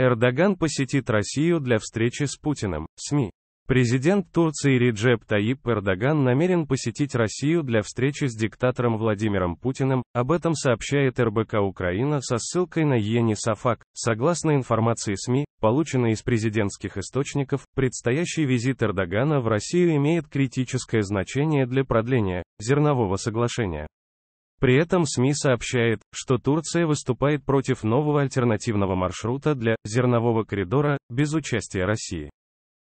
Эрдоган посетит Россию для встречи с Путиным. СМИ. Президент Турции Реджеп Таип Эрдоган намерен посетить Россию для встречи с диктатором Владимиром Путиным, об этом сообщает РБК Украина со ссылкой на Ени Сафак. Согласно информации СМИ, полученной из президентских источников, предстоящий визит Эрдогана в Россию имеет критическое значение для продления зернового соглашения. При этом СМИ сообщает, что Турция выступает против нового альтернативного маршрута для «зернового коридора» без участия России.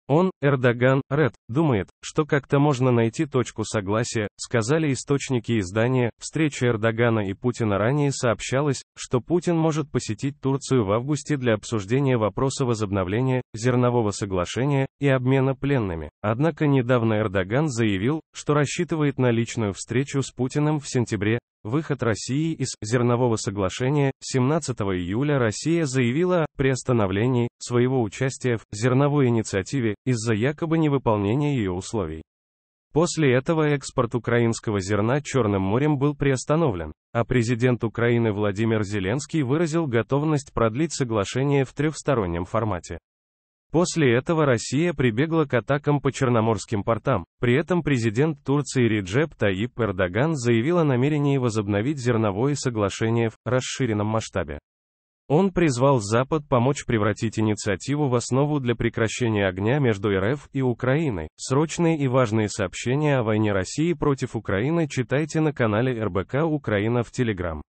Он, Эрдоган, Ред, думает, что как-то можно найти точку согласия, сказали источники издания. Встреча Эрдогана и Путина ранее сообщалось, что Путин может посетить Турцию в августе для обсуждения вопроса возобновления зернового соглашения и обмена пленными. Однако недавно Эрдоган заявил, что рассчитывает на личную встречу с Путиным в сентябре, Выход России из зернового соглашения 17 июля Россия заявила о приостановлении своего участия в зерновой инициативе из-за якобы невыполнения ее условий. После этого экспорт украинского зерна Черным морем был приостановлен, а президент Украины Владимир Зеленский выразил готовность продлить соглашение в трехстороннем формате. После этого Россия прибегла к атакам по черноморским портам. При этом президент Турции Реджеп Таип Эрдоган заявил о намерении возобновить зерновое соглашение в расширенном масштабе. Он призвал Запад помочь превратить инициативу в основу для прекращения огня между РФ и Украиной. Срочные и важные сообщения о войне России против Украины читайте на канале РБК Украина в Телеграм.